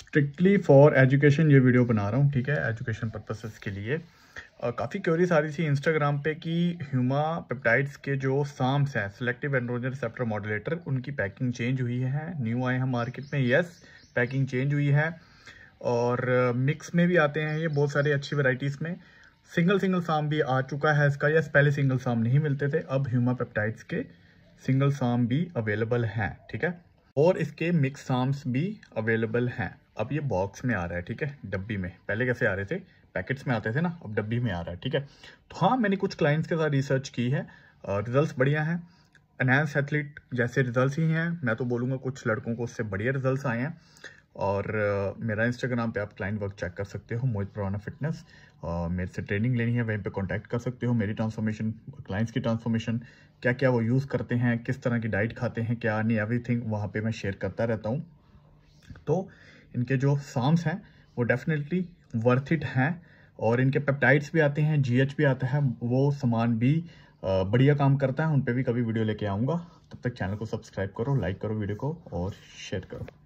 strictly for education ये video बना रहा हूँ ठीक है एजुकेशन पर्पसेस के लिए काफ़ी क्योरीज आ रही थी इंस्टाग्राम पे कि ह्यूमा पेप्टाइड्स के जो साम्स हैं सिलेक्टिव एंड्रोजन रिसेप्टर मॉडुलेटर उनकी पैकिंग चेंज हुई है न्यू आए हैं मार्केट में यस पैकिंग चेंज हुई है और मिक्स में भी आते हैं ये बहुत सारे अच्छी वराइटीज़ में सिंगल सिंगल साम भी आ चुका है इसका यस पहले सिंगल साम नहीं मिलते थे अब ह्यूमा पेप्टाइड्स के सिंगल साम भी अवेलेबल हैं ठीक है और इसके मिक्स साम्स भी अवेलेबल हैं अब ये बॉक्स में आ रहा है ठीक है डब्बी में पहले कैसे आ रहे थे पैकेट्स में आते थे ना अब डब्बी में आ रहा है ठीक है तो हाँ मैंने कुछ क्लाइंट्स के साथ रिसर्च की है रिजल्ट्स बढ़िया हैं एनहेंस एथलीट जैसे रिजल्ट ही हैं मैं तो बोलूँगा कुछ लड़कों को उससे बढ़िया रिजल्ट आए हैं और मेरा इंस्टाग्राम पे आप क्लाइंट वर्क चेक कर सकते हो मोहित प्रवाना फिटनेस मेरे से ट्रेनिंग लेनी है वहीं पे कांटेक्ट कर सकते हो मेरी ट्रांसफॉर्मेशन क्लाइंट्स की ट्रांसफॉर्मेशन क्या क्या वो यूज़ करते हैं किस तरह की डाइट खाते हैं क्या नहीं एवरीथिंग वहाँ पे मैं शेयर करता रहता हूँ तो इनके जो साम्स हैं वो डेफिनेटली वर्थ इट हैं और इनके पेप्टाइड्स भी आते हैं जी भी आता है वो सामान भी बढ़िया काम करता है उन पर भी कभी वीडियो लेके आऊँगा तब तक चैनल को सब्सक्राइब करो लाइक करो वीडियो को और शेयर करो